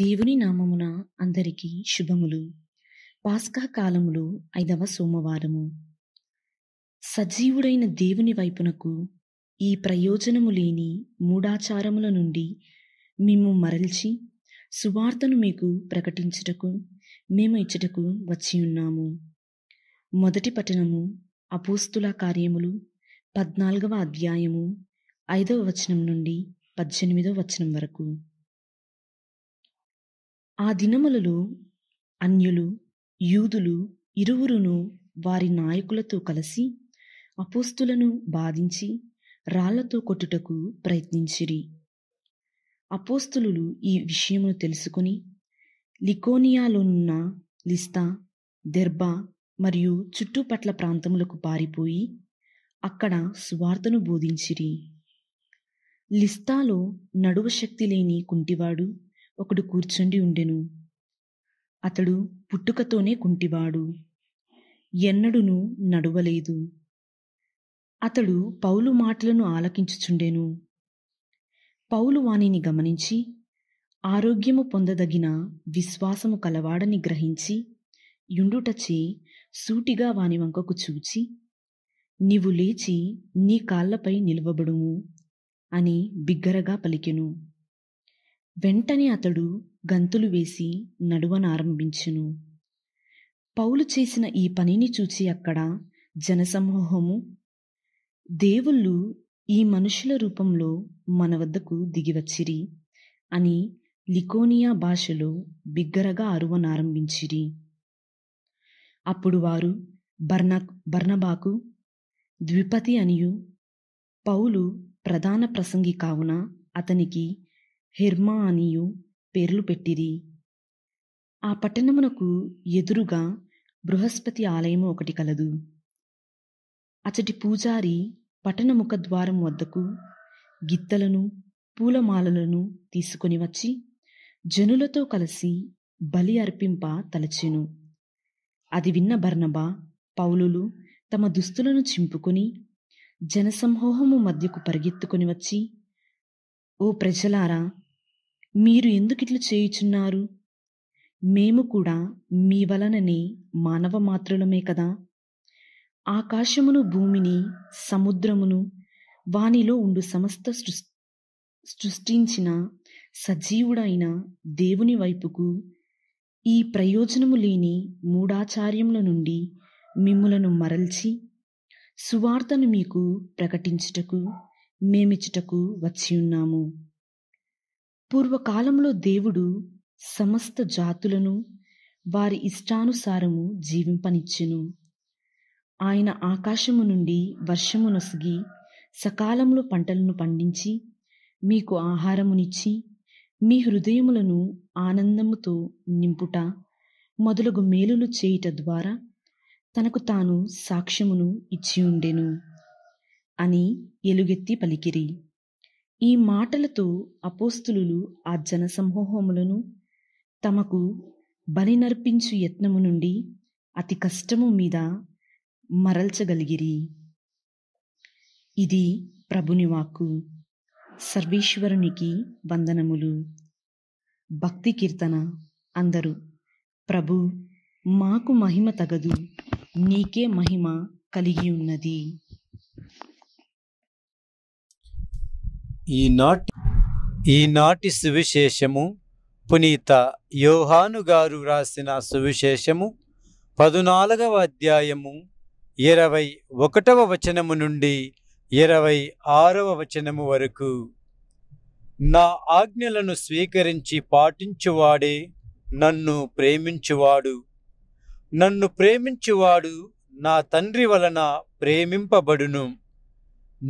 దేవుని నామమున అందరికీ శుభములు పాస్కా కాలములో ఐదవ సోమవారము సజీవుడైన దేవుని వైపునకు ఈ ప్రయోజనము లేని మూఢాచారముల నుండి మేము మరల్చి సువార్తను మీకు ప్రకటించుటకు మేము ఇచ్చటకు వచ్చి ఉన్నాము మొదటి పట్టణము అపోస్తుల కార్యములు పద్నాలుగవ అధ్యాయము ఐదవ వచనం నుండి పద్దెనిమిదవ వచనం వరకు ఆ దినములలో అన్యులు యూదులు ఇరువురును వారి నాయకులతో కలిసి అపోస్తులను బాధించి రాళ్లతో కొట్టుటకు ప్రయత్నించిరి అపోస్తులు ఈ విషయమును తెలుసుకుని లికోనియాలోనున్న లిస్తా దెర్బా మరియు చుట్టుపట్ల ప్రాంతములకు పారిపోయి అక్కడ సువార్తను బోధించిరి లిస్తాలో నడువశక్తి లేని కుంటివాడు ఒకడు కూర్చుండి ఉండెను అతడు పుట్టుకతోనే కుంటివాడు ఎన్నడును నడువలేదు అతడు పౌలు మాటలను ఆలకించుచుండెను పౌలు వాణిని గమనించి ఆరోగ్యము పొందదగిన విశ్వాసము కలవాడని గ్రహించి యుండుటచే సూటిగా వాని వంకకు చూచి నీవు లేచి నీ కాళ్లపై నిలవబడుము అని బిగ్గరగా పలికెను వెంటనే అతడు గంతులు వేసి నడువనారంభించును పౌలు చేసిన ఈ పనిని చూచి అక్కడ జనసమూహము దేవుళ్ళు ఈ మనుషుల రూపంలో మన వద్దకు దిగివచ్చిరి అని లికోనియా భాషలో బిగ్గరగా అరువనారంభించిరి అప్పుడు వారు బర్ణ బర్ణబాకు ద్విపతి అనియు పౌలు ప్రధాన ప్రసంగి కావున అతనికి హెర్మా అనియు పేర్లు పెట్టిరి ఆ పట్టణమునకు ఎదురుగా బృహస్పతి ఆలయము ఒకటి కలదు అచటి పూజారి పట్టణముఖ ద్వారం వద్దకు గిత్తలను పూలమాలలను తీసుకొని వచ్చి జనులతో కలిసి బలి అర్పింప తలచెను అది విన్న బర్ణబా పౌలులు తమ దుస్తులను చింపుకొని జనసంహోహము మధ్యకు పరిగెత్తుకొని వచ్చి ఓ ప్రజలారా మీరు ఎందుకిట్లు చేయుచున్నారు మేము కూడా మీ వలననే మానవ మాత్రులమే కదా ఆకాశమును భూమిని సముద్రమును వానిలో ఉండు సమస్త సృష్టించిన సజీవుడైన దేవుని వైపుకు ఈ ప్రయోజనము లేని మూఢాచార్యముల నుండి మిమ్ములను మరల్చి సువార్తను మీకు ప్రకటించుటకు మేమిచ్చుటకు వచ్చి ఉన్నాము పూర్వకాలంలో దేవుడు సమస్త జాతులను వారి ఇష్టానుసారము జీవింపనిచ్చెను ఆయన ఆకాశము నుండి వర్షము నొసిగి సకాలంలో పంటలను పండించి మీకు ఆహారమునిచ్చి మీ హృదయములను ఆనందముతో నింపుట మొదలగు మేలులు చేయుట ద్వారా తనకు తాను సాక్ష్యమును ఇచ్చి ఉండెను అని ఎలుగెత్తి పలికిరి ఈ మాటలతో అపోస్తులు ఆ జనసమూహములను తమకు బలి నర్పించు యత్నము నుండి అతి కష్టము మీద మరల్చగలిగిరి ఇది ప్రభుని వాక్కు సర్వేశ్వరునికి వందనములు భక్తి కీర్తన అందరూ ప్రభు మాకు మహిమ తగదు నీకే మహిమ కలిగి ఉన్నది ఈనాటి ఈనాటి సువిశేషము పునీత యోహాను గారు వ్రాసిన సువిశేషము పదునాలుగవ అధ్యాయము ఇరవై ఒకటవ వచనము నుండి ఇరవై ఆరవ వచనము వరకు నా ఆజ్ఞలను స్వీకరించి పాటించువాడే నన్ను ప్రేమించువాడు నన్ను ప్రేమించువాడు నా తండ్రి వలన ప్రేమింపబడును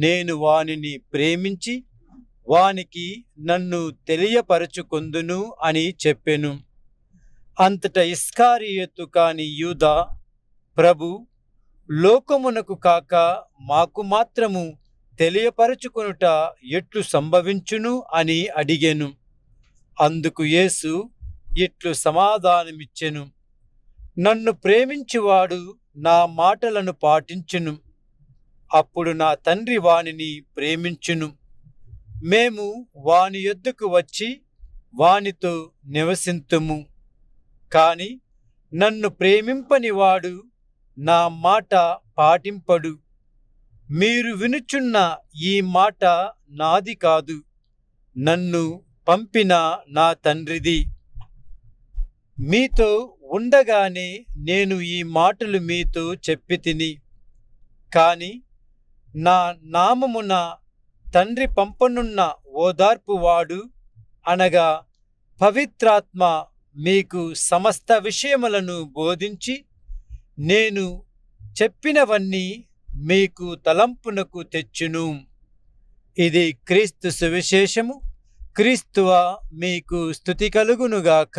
నేను వానిని ప్రేమించి వానికి నన్ను తెలియపరచుకుందును అని చెప్పెను అంతట ఇస్కారియత్తు కాని యూదా ప్రభు లోకమునకు కాక మాకు మాత్రము తెలియపరచుకొనుట ఎట్లు సంభవించును అని అడిగాను అందుకు యేసు ఇట్లు సమాధానమిచ్చెను నన్ను ప్రేమించువాడు నా మాటలను పాటించును అప్పుడు నా తండ్రి వాణిని ప్రేమించును మేము వాని యొద్దకు వచ్చి వానితో నివసింతుము కాని నన్ను ప్రేమింపనివాడు నా మాట పాటింపడు మీరు వినుచున్న ఈ మాట నాది కాదు నన్ను పంపిన నా తండ్రిది మీతో ఉండగానే నేను ఈ మాటలు మీతో చెప్పి తిని కానీ నా నామమున తండ్రి పంపనున్న ఓదార్పువాడు అనగా పవిత్రాత్మ మీకు సమస్త విషయములను బోధించి నేను చెప్పినవన్నీ మీకు తలంపునకు తెచ్చును ఇది క్రీస్తు సువిశేషము క్రీస్తువ మీకు స్థుతి కలుగునుగాక